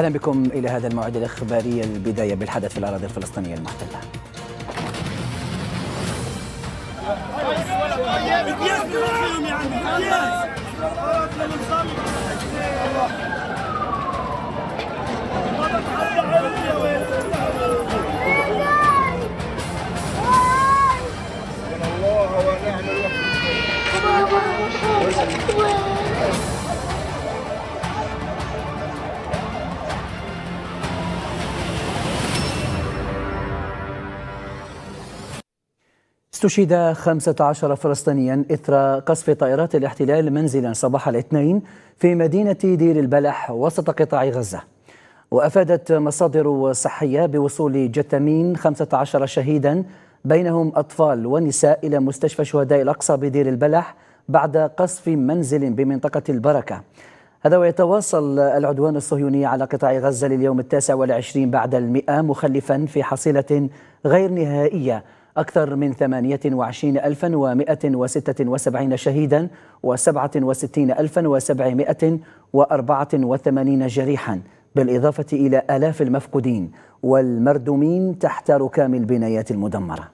أهلا بكم إلى هذا الموعد الإخباري البداية بالحدث في الأراضي الفلسطينية المحتلة ونعم الوكيل استشهد 15 فلسطينيا إثر قصف طائرات الاحتلال منزلا صباح الاثنين في مدينة دير البلح وسط قطاع غزة وأفادت مصادر صحية بوصول جثمين 15 شهيدا بينهم أطفال ونساء إلى مستشفى شهداء الأقصى بدير البلح بعد قصف منزل بمنطقة البركة هذا ويتواصل العدوان الصهيوني على قطاع غزة لليوم التاسع والعشرين بعد المئة مخلفا في حصيلة غير نهائية أكثر من 28176 شهيدا و67784 جريحا بالإضافة إلى آلاف المفقودين والمردومين تحت ركام البنايات المدمره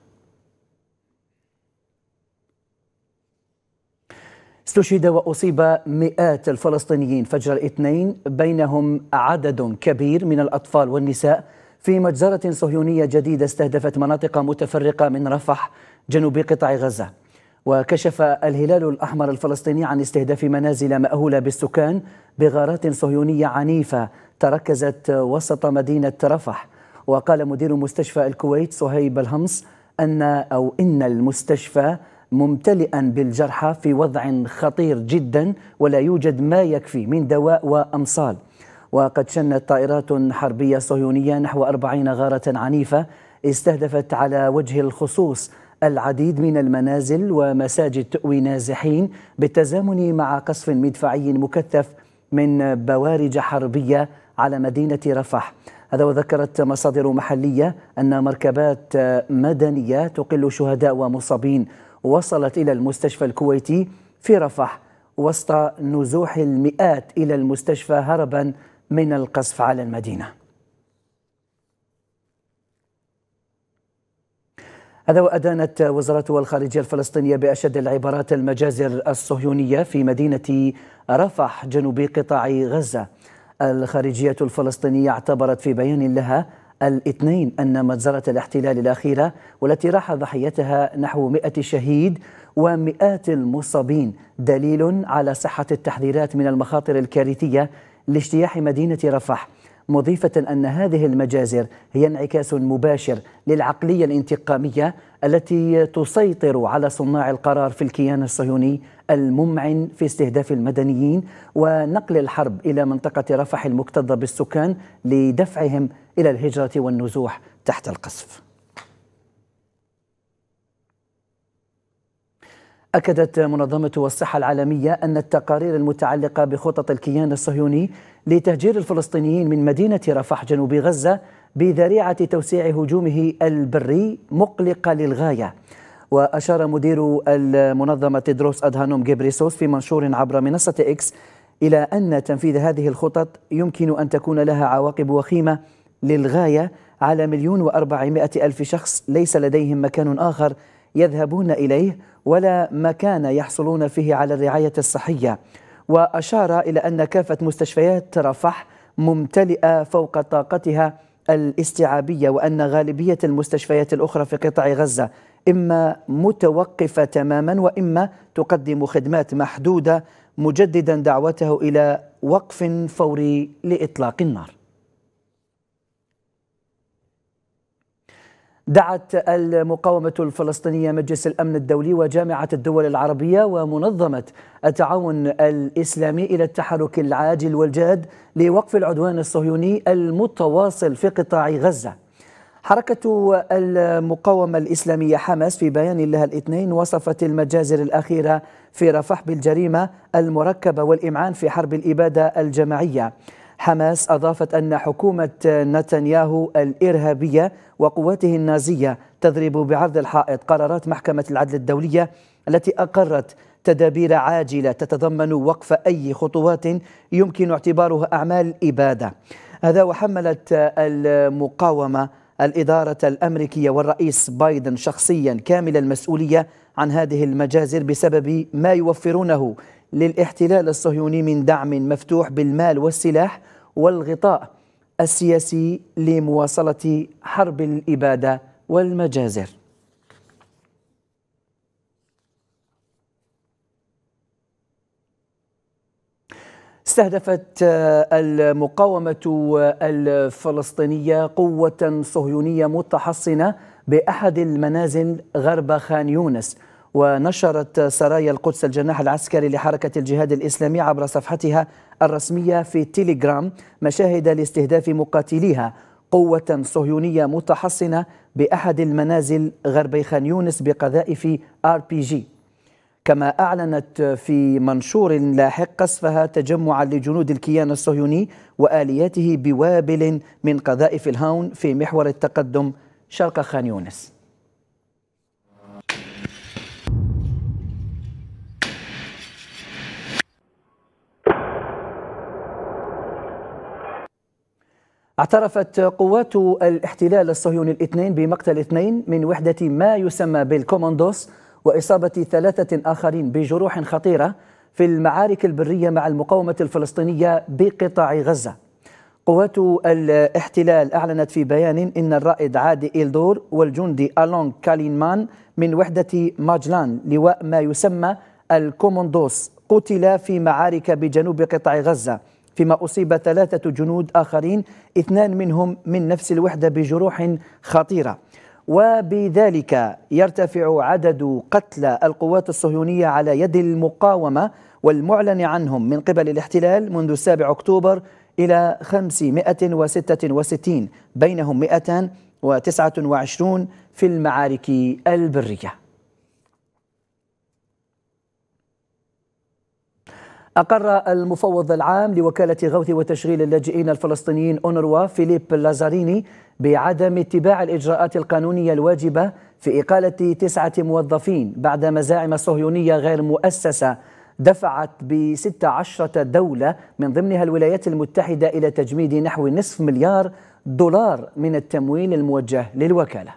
استشهد واصيب مئات الفلسطينيين فجر الاثنين بينهم عدد كبير من الاطفال والنساء في مجزرة صهيونية جديدة استهدفت مناطق متفرقة من رفح جنوب قطاع غزة وكشف الهلال الأحمر الفلسطيني عن استهداف منازل مأهولة بالسكان بغارات صهيونية عنيفة تركزت وسط مدينة رفح وقال مدير مستشفى الكويت صهيب الهمص أن أو إن المستشفى ممتلئا بالجرحى في وضع خطير جدا ولا يوجد ما يكفي من دواء وأمصال وقد شنت طائرات حربية صهيونية نحو أربعين غارة عنيفة استهدفت على وجه الخصوص العديد من المنازل ومساجد تؤوي نازحين بالتزامن مع قصف مدفعي مكثف من بوارج حربية على مدينة رفح هذا وذكرت مصادر محلية أن مركبات مدنية تقل شهداء ومصابين وصلت إلى المستشفى الكويتي في رفح وسط نزوح المئات إلى المستشفى هربا من القصف على المدينة هذا وأدانت وزارة الخارجية الفلسطينية بأشد العبارات المجازر الصهيونية في مدينة رفح جنوب قطاع غزة الخارجية الفلسطينية اعتبرت في بيان لها الاثنين أن مجزرة الاحتلال الأخيرة والتي راح ضحيتها نحو مئة شهيد ومئات المصابين دليل على صحة التحذيرات من المخاطر الكارثية لاجتياح مدينة رفح مضيفة أن هذه المجازر هي انعكاس مباشر للعقلية الانتقامية التي تسيطر على صناع القرار في الكيان الصهيوني الممعن في استهداف المدنيين ونقل الحرب إلى منطقة رفح المكتظة بالسكان لدفعهم إلى الهجرة والنزوح تحت القصف أكدت منظمة الصحة العالمية أن التقارير المتعلقة بخطط الكيان الصهيوني لتهجير الفلسطينيين من مدينة رفح جنوب غزة بذريعة توسيع هجومه البري مقلقة للغاية وأشار مدير المنظمة تدروس أدهانوم جيبريسوس في منشور عبر منصة إكس إلى أن تنفيذ هذه الخطط يمكن أن تكون لها عواقب وخيمة للغاية على مليون وأربعمائة ألف شخص ليس لديهم مكان آخر يذهبون إليه ولا مكان يحصلون فيه على الرعاية الصحية وأشار إلى أن كافة مستشفيات رفح ممتلئة فوق طاقتها الاستيعابية وأن غالبية المستشفيات الأخرى في قطاع غزة إما متوقفة تماما وإما تقدم خدمات محدودة مجددا دعوته إلى وقف فوري لإطلاق النار دعت المقاومة الفلسطينية مجلس الأمن الدولي وجامعة الدول العربية ومنظمة التعاون الإسلامي إلى التحرك العاجل والجاد لوقف العدوان الصهيوني المتواصل في قطاع غزة حركة المقاومة الإسلامية حماس في بيان لها الاثنين وصفت المجازر الأخيرة في رفح بالجريمة المركبة والإمعان في حرب الإبادة الجماعية حماس أضافت أن حكومة نتنياهو الإرهابية وقواته النازية تضرب بعرض الحائط قرارات محكمة العدل الدولية التي أقرت تدابير عاجلة تتضمن وقف أي خطوات يمكن اعتبارها أعمال إبادة هذا وحملت المقاومة الإدارة الأمريكية والرئيس بايدن شخصيا كامل المسؤولية عن هذه المجازر بسبب ما يوفرونه للاحتلال الصهيوني من دعم مفتوح بالمال والسلاح والغطاء السياسي لمواصلة حرب الإبادة والمجازر استهدفت المقاومة الفلسطينية قوة صهيونية متحصنة بأحد المنازل غرب خان يونس ونشرت سرايا القدس الجناح العسكري لحركة الجهاد الإسلامي عبر صفحتها الرسمية في تيليجرام مشاهد لاستهداف مقاتليها قوة صهيونية متحصنة بأحد المنازل غربي خان يونس بقذائف آر بي جي كما أعلنت في منشور لاحق قصفها تجمعا لجنود الكيان الصهيوني وآلياته بوابل من قذائف الهاون في محور التقدم شرق خان يونس اعترفت قوات الاحتلال الصهيوني الاثنين بمقتل اثنين من وحدة ما يسمى بالكوماندوس وإصابة ثلاثة آخرين بجروح خطيرة في المعارك البرية مع المقاومة الفلسطينية بقطاع غزة قوات الاحتلال أعلنت في بيان إن الرائد عادي إلدور والجندي ألون كالينمان من وحدة ماجلان لواء ما يسمى الكوموندوس قتلا في معارك بجنوب قطاع غزة فيما أصيب ثلاثة جنود آخرين اثنان منهم من نفس الوحدة بجروح خطيرة وبذلك يرتفع عدد قتلى القوات الصهيونية على يد المقاومة والمعلن عنهم من قبل الاحتلال منذ 7 أكتوبر إلى 566 بينهم 229 في المعارك البرية أقر المفوض العام لوكالة غوث وتشغيل اللاجئين الفلسطينيين أونروا فيليب لازاريني بعدم اتباع الإجراءات القانونية الواجبة في إقالة تسعة موظفين بعد مزاعم صهيونية غير مؤسسة دفعت ب 16 دولة من ضمنها الولايات المتحدة إلى تجميد نحو نصف مليار دولار من التمويل الموجه للوكاله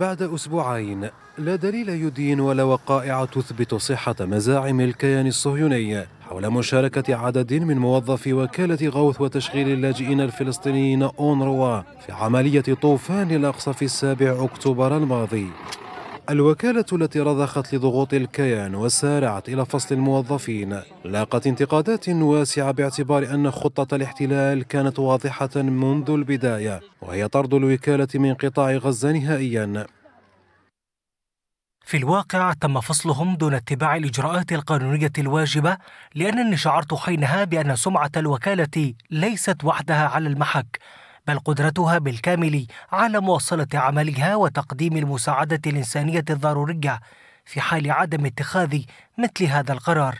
بعد أسبوعين لا دليل يدين ولا وقائع تثبت صحة مزاعم الكيان الصهيوني حول مشاركة عدد من موظفي وكالة غوث وتشغيل اللاجئين الفلسطينيين أونروا في عملية طوفان الأقصى في السابع أكتوبر الماضي الوكالة التي رضخت لضغوط الكيان وسارعت إلى فصل الموظفين لاقت انتقادات واسعة باعتبار أن خطة الاحتلال كانت واضحة منذ البداية وهي طرد الوكالة من قطاع غزة نهائيا في الواقع تم فصلهم دون اتباع الإجراءات القانونية الواجبة لأنني شعرت حينها بأن سمعة الوكالة ليست وحدها على المحك بل قدرتها بالكامل على مواصلة عملها وتقديم المساعدة الإنسانية الضرورية في حال عدم اتخاذ مثل هذا القرار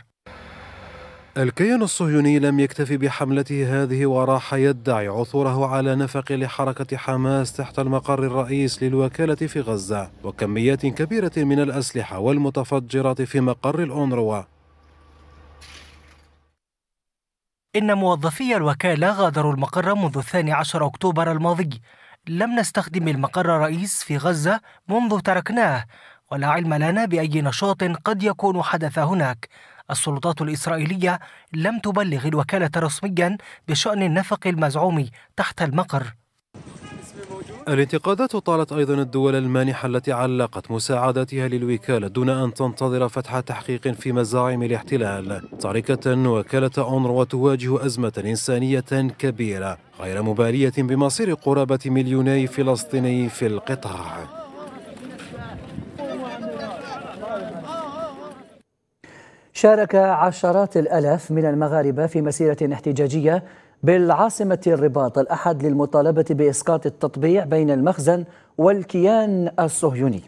الكيان الصهيوني لم يكتف بحملته هذه وراح يدعي عثوره على نفق لحركة حماس تحت المقر الرئيس للوكالة في غزة وكميات كبيرة من الأسلحة والمتفجرات في مقر الأونروا إن موظفي الوكالة غادروا المقر منذ الثاني عشر أكتوبر الماضي لم نستخدم المقر الرئيس في غزة منذ تركناه ولا علم لنا بأي نشاط قد يكون حدث هناك السلطات الإسرائيلية لم تبلغ الوكالة رسميا بشأن النفق المزعوم تحت المقر الانتقادات طالت أيضا الدول المانحة التي علقت مساعداتها للوكالة دون أن تنتظر فتح تحقيق في مزاعم الاحتلال تاركة وكالة أونروا تواجه أزمة إنسانية كبيرة غير مبالية بمصير قرابة مليوني فلسطيني في القطاع شارك عشرات الألاف من المغاربة في مسيرة احتجاجية بالعاصمة الرباط الأحد للمطالبة بإسقاط التطبيع بين المخزن والكيان الصهيوني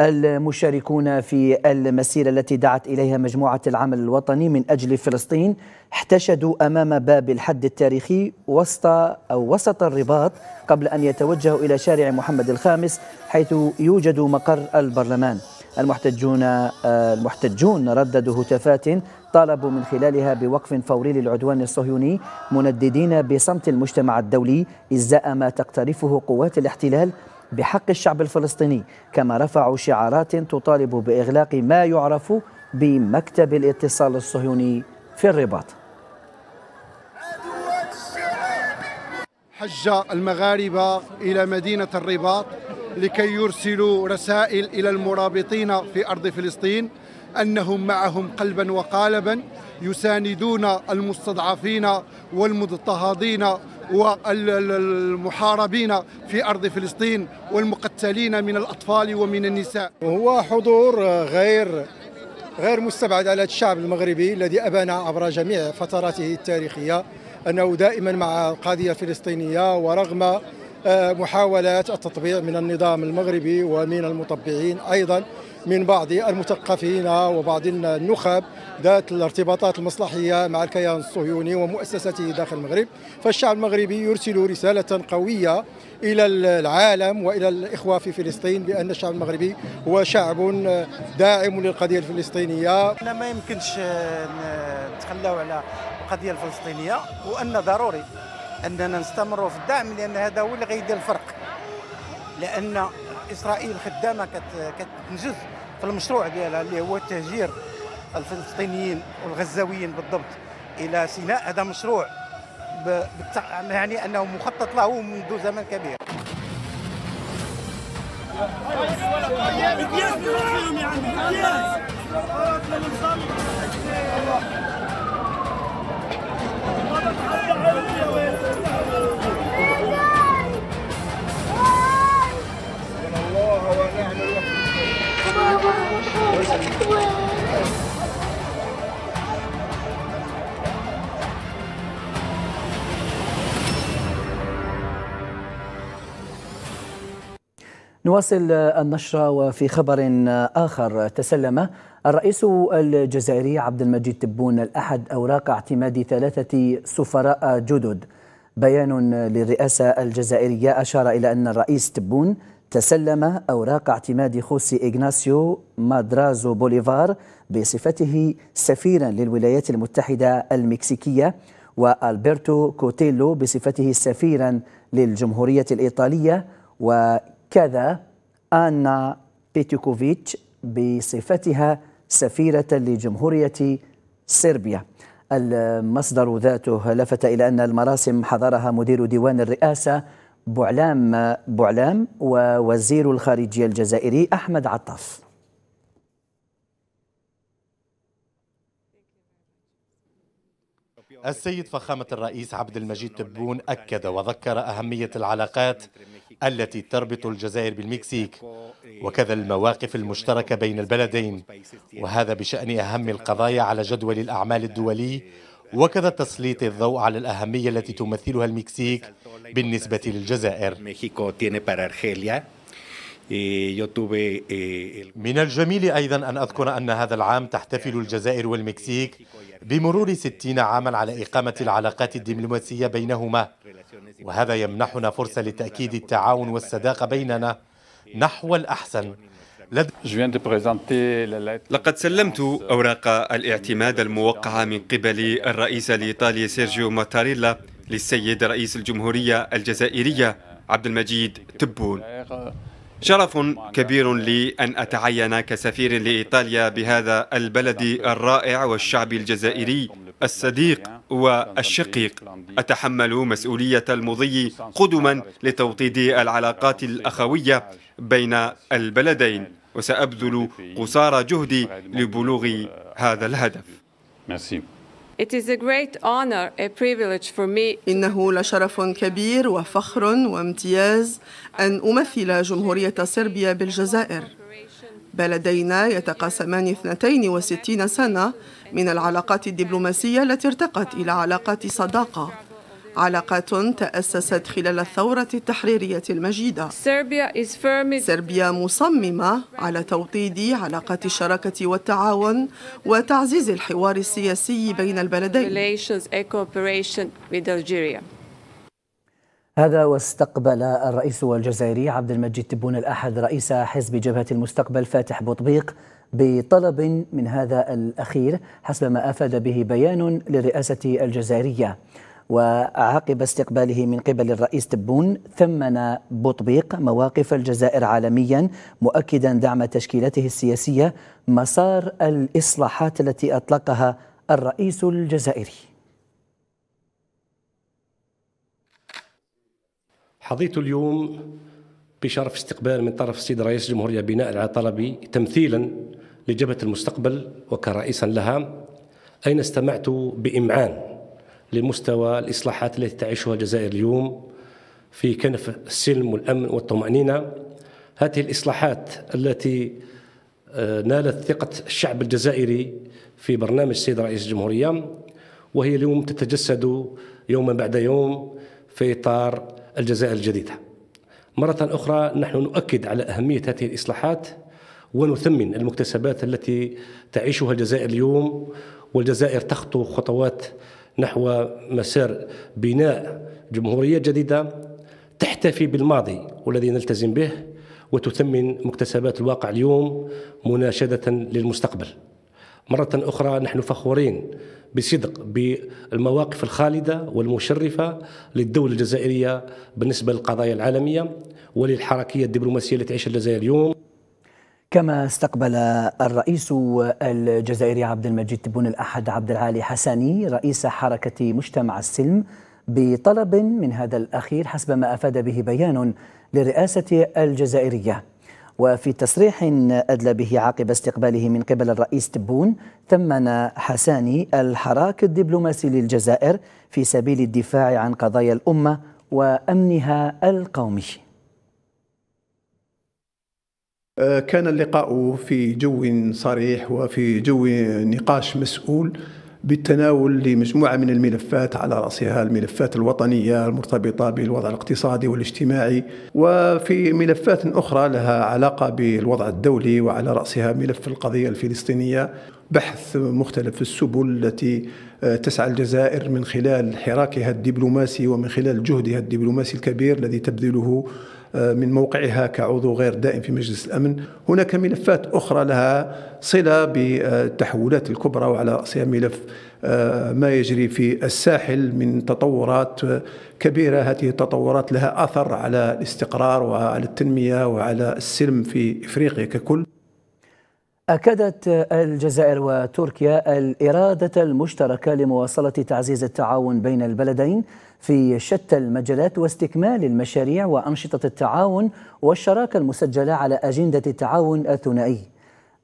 المشاركون في المسيرة التي دعت إليها مجموعة العمل الوطني من أجل فلسطين احتشدوا أمام باب الحد التاريخي وسط أو وسط الرباط قبل أن يتوجهوا إلى شارع محمد الخامس حيث يوجد مقر البرلمان المحتجون آه، المحتجون رددوا هتافات طالبوا من خلالها بوقف فوري للعدوان الصهيوني منددين بصمت المجتمع الدولي ازاء ما تقترفه قوات الاحتلال بحق الشعب الفلسطيني كما رفعوا شعارات تطالب باغلاق ما يعرف بمكتب الاتصال الصهيوني في الرباط حج المغاربه الى مدينه الرباط لكي يرسلوا رسائل إلى المرابطين في أرض فلسطين أنهم معهم قلبا وقالبا يساندون المستضعفين والمضطهدين والمحاربين في أرض فلسطين والمقتلين من الأطفال ومن النساء هو حضور غير غير مستبعد على الشعب المغربي الذي أبان عبر جميع فتراته التاريخية أنه دائما مع القضية الفلسطينية ورغم آه، محاولات التطبيع من النظام المغربي ومن المطبعين أيضا من بعض المثقفين وبعض النخب ذات الارتباطات المصلحية مع الكيان الصهيوني ومؤسسته داخل المغرب فالشعب المغربي يرسل رسالة قوية إلى العالم وإلى الإخوة في فلسطين بأن الشعب المغربي هو شعب آه، داعم للقضية الفلسطينية ما يمكنش آه، نتخلاو على القضية الفلسطينية وأن ضروري اننا نستمروا في الدعم لان هذا هو اللي غيدير الفرق لان اسرائيل خدامه كتنجز في المشروع ديالها اللي هو تهجير الفلسطينيين والغزاويين بالضبط الى سيناء هذا مشروع يعني انه مخطط له منذ زمن كبير نواصل النشرة وفي خبر آخر تسلم الرئيس الجزائري عبد المجيد تبون الأحد أوراق اعتماد ثلاثة سفراء جدد بيان للرئاسة الجزائرية أشار إلى أن الرئيس تبون تسلم أوراق اعتماد خوسي إغناسيو مادرازو بوليفار بصفته سفيرا للولايات المتحدة المكسيكية وألبرتو كوتيلو بصفته سفيرا للجمهورية الإيطالية وكذا آنا بيتيكوفيتش بصفتها سفيرة لجمهورية صربيا المصدر ذاته لفت إلى أن المراسم حضرها مدير ديوان الرئاسة بوعلام بوعلام ووزير الخارجية الجزائري أحمد عطاف السيد فخامة الرئيس عبد المجيد تبون أكد وذكر أهمية العلاقات التي تربط الجزائر بالمكسيك وكذا المواقف المشتركة بين البلدين وهذا بشأن أهم القضايا على جدول الأعمال الدولي وكذا تسليط الضوء على الأهمية التي تمثلها المكسيك بالنسبة للجزائر eh, من الجميل أيضا أن أذكر أن هذا العام تحتفل الجزائر والمكسيك بمرور ستين عاما على إقامة العلاقات الدبلوماسية بينهما وهذا يمنحنا فرصة لتأكيد التعاون والصداقة بيننا نحو الأحسن لقد سلمت أوراق الاعتماد الموقعة من قبل الرئيس الإيطالي سيرجيو ماتاريلا للسيد رئيس الجمهورية الجزائرية عبد المجيد تبون شرف كبير لي أن أتعين كسفير لإيطاليا بهذا البلد الرائع والشعب الجزائري الصديق والشقيق أتحمل مسؤولية المضي قدما لتوطيد العلاقات الأخوية بين البلدين وسأبذل قصارى جهدي لبلوغ uh, هذا الهدف إنه لشرف كبير وفخر وامتياز أن أمثل جمهورية صربيا بالجزائر بلدينا يتقاسمان 62 سنة من العلاقات الدبلوماسية التي ارتقت إلى علاقات صداقة علاقات تأسست خلال الثورة التحريرية المجيدة سربيا مصممة على توطيد علاقات الشراكة والتعاون وتعزيز الحوار السياسي بين البلدين هذا واستقبل الرئيس الجزائري عبد المجيد تبون الأحد رئيس حزب جبهة المستقبل فاتح بوطبيق بطلب من هذا الأخير حسب ما أفاد به بيان للرئاسة الجزائرية وعقب استقباله من قبل الرئيس تبون ثمن بوطبيق مواقف الجزائر عالميا مؤكدا دعم تشكيلته السياسيه مسار الاصلاحات التي اطلقها الرئيس الجزائري حظيت اليوم بشرف استقبال من طرف السيد رئيس الجمهورية بناء العطلبي تمثيلا لجبهة المستقبل وكرئيسا لها أين استمعت بإمعان لمستوى الإصلاحات التي تعيشها الجزائر اليوم في كنف السلم والأمن والطمأنينة هذه الإصلاحات التي آه، نالت ثقة الشعب الجزائري في برنامج السيد رئيس الجمهورية وهي اليوم تتجسد يوما بعد يوم في إطار الجزائر الجديدة مرة أخرى نحن نؤكد على أهمية هذه الإصلاحات ونثمن المكتسبات التي تعيشها الجزائر اليوم والجزائر تخطو خطوات نحو مسار بناء جمهورية جديدة تحتفي بالماضي والذي نلتزم به وتثمن مكتسبات الواقع اليوم مناشدة للمستقبل مرة أخرى نحن فخورين بصدق بالمواقف الخالدة والمشرفة للدولة الجزائرية بالنسبة للقضايا العالمية وللحركية الدبلوماسية التي تعيشها الجزائر اليوم كما استقبل الرئيس الجزائري عبد المجيد تبون الأحد عبد العالي حساني رئيس حركة مجتمع السلم بطلب من هذا الأخير حسب ما أفاد به بيان للرئاسة الجزائرية وفي تصريح أدلى به عقب استقباله من قبل الرئيس تبون ثمن حساني الحراك الدبلوماسي للجزائر في سبيل الدفاع عن قضايا الأمة وأمنها القومي آه، كان اللقاء في جو صريح وفي جو نقاش مسؤول بالتناول لمجموعه من الملفات على راسها الملفات الوطنيه المرتبطه بالوضع الاقتصادي والاجتماعي وفي ملفات اخرى لها علاقه بالوضع الدولي وعلى راسها ملف القضيه الفلسطينيه بحث مختلف السبل التي آه، تسعى الجزائر من خلال حراكها الدبلوماسي ومن خلال جهدها الدبلوماسي الكبير الذي تبذله من موقعها كعضو غير دائم في مجلس الأمن هناك ملفات أخرى لها صلة بالتحولات الكبرى وعلى رأسها ملف آه، ما يجري في الساحل من تطورات آه، كبيرة هذه التطورات لها أثر على الاستقرار وعلى التنمية وعلى السلم في إفريقيا ككل أكدت الجزائر وتركيا الإرادة المشتركة لمواصلة تعزيز التعاون بين البلدين في شتى المجالات واستكمال المشاريع وأنشطة التعاون والشراكة المسجلة على أجندة التعاون الثنائي.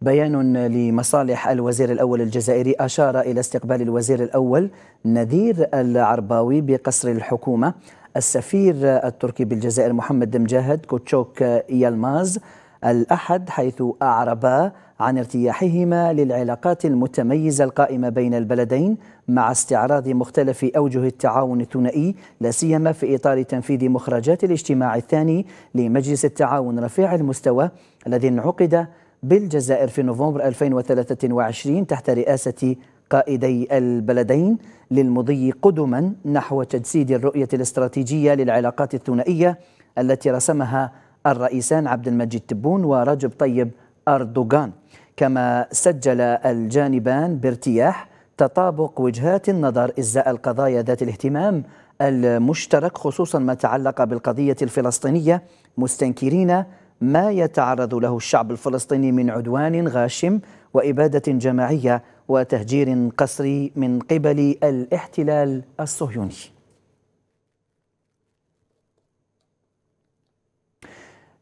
بيان لمصالح الوزير الأول الجزائري أشار إلى استقبال الوزير الأول نذير العرباوي بقصر الحكومة السفير التركي بالجزائر محمد مجاهد كوتشوك يلماز الأحد حيث أعربا عن ارتياحهما للعلاقات المتميزة القائمة بين البلدين مع استعراض مختلف أوجه التعاون الثنائي لا سيما في إطار تنفيذ مخرجات الاجتماع الثاني لمجلس التعاون رفيع المستوى الذي انعقد بالجزائر في نوفمبر 2023 تحت رئاسة قائدي البلدين للمضي قدما نحو تجسيد الرؤية الاستراتيجية للعلاقات الثنائية التي رسمها الرئيسان عبد المجيد تبون ورجب طيب أردوغان كما سجل الجانبان بارتياح تطابق وجهات النظر إزاء القضايا ذات الاهتمام المشترك خصوصا ما تعلق بالقضية الفلسطينية مستنكرين ما يتعرض له الشعب الفلسطيني من عدوان غاشم وإبادة جماعية وتهجير قسري من قبل الاحتلال الصهيوني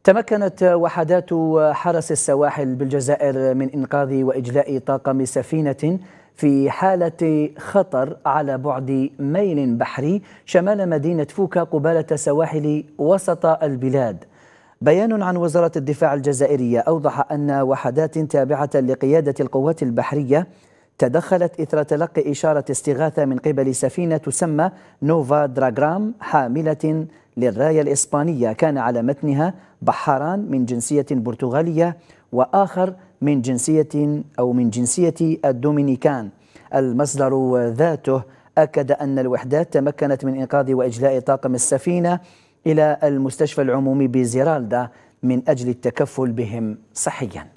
تمكنت وحدات حرس السواحل بالجزائر من إنقاذ وإجلاء طاقم سفينة في حالة خطر على بعد ميل بحري شمال مدينة فوكا قبالة سواحل وسط البلاد بيان عن وزارة الدفاع الجزائرية أوضح أن وحدات تابعة لقيادة القوات البحرية تدخلت إثر تلقي إشارة استغاثة من قبل سفينة تسمى نوفا دراغرام حاملة للراية الإسبانية كان على متنها بحاران من جنسية برتغالية وآخر من جنسية أو من جنسية الدومينيكان المصدر ذاته أكد أن الوحدات تمكنت من إنقاذ وإجلاء طاقم السفينة إلى المستشفى العمومي بزيرالدا من أجل التكفل بهم صحياً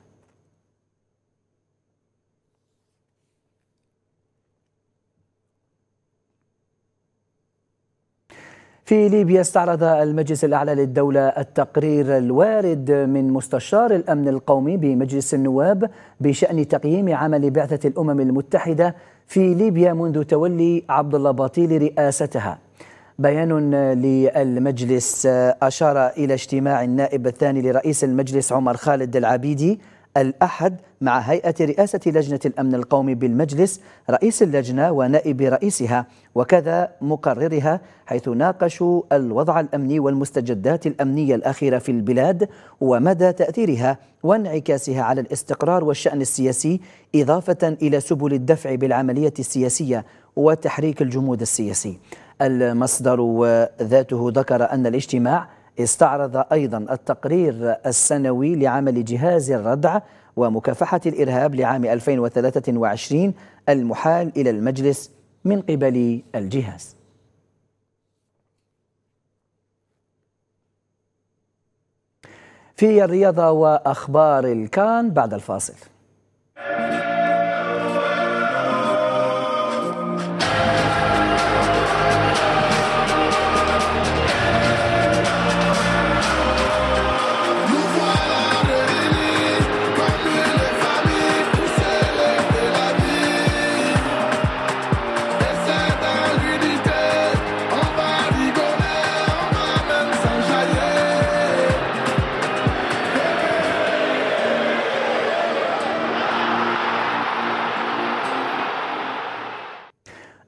في ليبيا استعرض المجلس الأعلى للدولة التقرير الوارد من مستشار الأمن القومي بمجلس النواب بشأن تقييم عمل بعثة الأمم المتحدة في ليبيا منذ تولي عبد الله باطيل رئاستها بيان للمجلس أشار إلى اجتماع النائب الثاني لرئيس المجلس عمر خالد العبيدي الأحد مع هيئة رئاسة لجنة الأمن القومي بالمجلس رئيس اللجنة ونائب رئيسها وكذا مقررها حيث ناقشوا الوضع الأمني والمستجدات الأمنية الأخيرة في البلاد ومدى تأثيرها وانعكاسها على الاستقرار والشأن السياسي إضافة إلى سبل الدفع بالعملية السياسية وتحريك الجمود السياسي المصدر ذاته ذكر أن الاجتماع استعرض أيضا التقرير السنوي لعمل جهاز الردع ومكافحة الإرهاب لعام 2023 المحال إلى المجلس من قبل الجهاز في الرياضة وأخبار الكان بعد الفاصل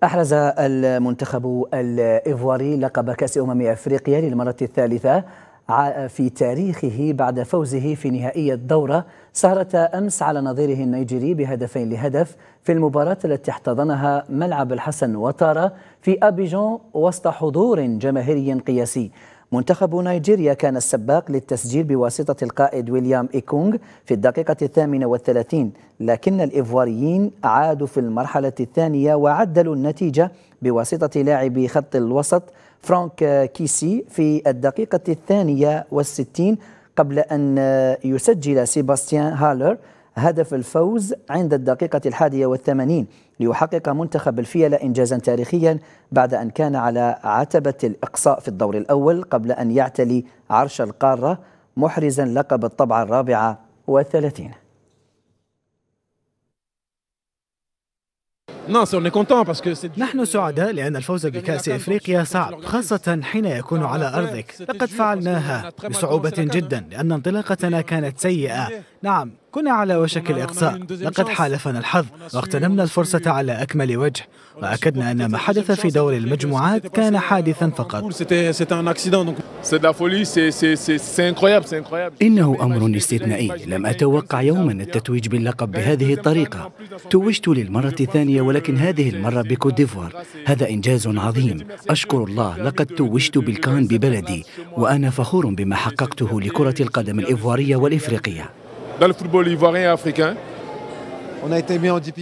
أحرز المنتخب الإيفواري لقب كأس أمم أفريقيا للمرة الثالثة في تاريخه بعد فوزه في نهائي الدورة سهرة أمس على نظيره النيجيري بهدفين لهدف في المباراة التي احتضنها ملعب الحسن وطارة في أبيجون وسط حضور جماهيري قياسي منتخب نيجيريا كان السباق للتسجيل بواسطة القائد ويليام إيكونغ في الدقيقة الثامنة والثلاثين لكن الإيفواريين عادوا في المرحلة الثانية وعدلوا النتيجة بواسطة لاعب خط الوسط فرانك كيسي في الدقيقة الثانية والستين قبل أن يسجل سيباستيان هالر هدف الفوز عند الدقيقة الحادية والثمانين ليحقق منتخب الفيلة إنجازا تاريخيا بعد أن كان على عتبة الإقصاء في الدور الأول قبل أن يعتلي عرش القارة محرزا لقب الطبعة الرابعة والثلاثين نحن سعداء لأن الفوز بكأس إفريقيا صعب خاصة حين يكون على أرضك لقد فعلناها بصعوبة جدا لأن انطلاقتنا كانت سيئة نعم كنا على وشك الإقصاء لقد حالفنا الحظ واغتنمنا الفرصة على أكمل وجه وأكدنا أن ما حدث في دور المجموعات كان حادثا فقط إنه أمر استثنائي لم أتوقع يوما التتويج باللقب بهذه الطريقة توجت للمرة الثانية ولكن هذه المرة بكوت ديفوار هذا إنجاز عظيم أشكر الله لقد توجت بالكان ببلدي وأنا فخور بما حققته لكرة القدم الإفوارية والإفريقية dans le football ivoirien africain.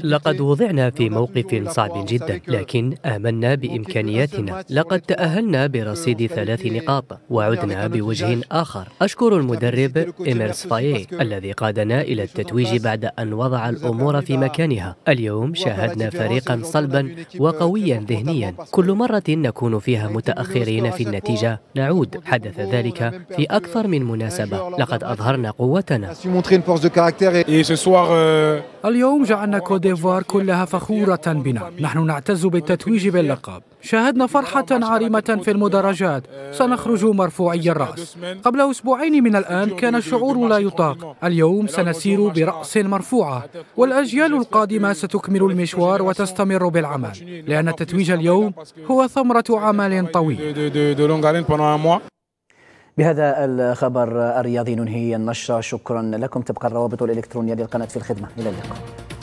لقد وضعنا في موقف صعب جدا لكن آمنا بإمكانياتنا لقد تأهلنا برصيد ثلاث نقاط وعدنا بوجه آخر أشكر المدرب إميرس فايي الذي قادنا إلى التتويج بعد أن وضع الأمور في مكانها اليوم شاهدنا فريقا صلبا euh, وقويا ذهنيا كل مرة نكون فيها متأخرين في النتيجة نعود حدث ذلك في أكثر من مناسبة لقد أظهرنا قوتنا اليوم جعلنا كوديفوار كلها فخورة بنا نحن نعتز بالتتويج باللقب شاهدنا فرحة عارمة في المدرجات سنخرج مرفوعي الرأس قبل أسبوعين من الآن كان الشعور لا يطاق اليوم سنسير برأس مرفوعة والأجيال القادمة ستكمل المشوار وتستمر بالعمل لأن التتويج اليوم هو ثمرة عمل طويل بهذا الخبر الرياضي ننهي النشرة شكرا لكم تبقى الروابط الإلكترونية للقناة في الخدمة إلى اللقاء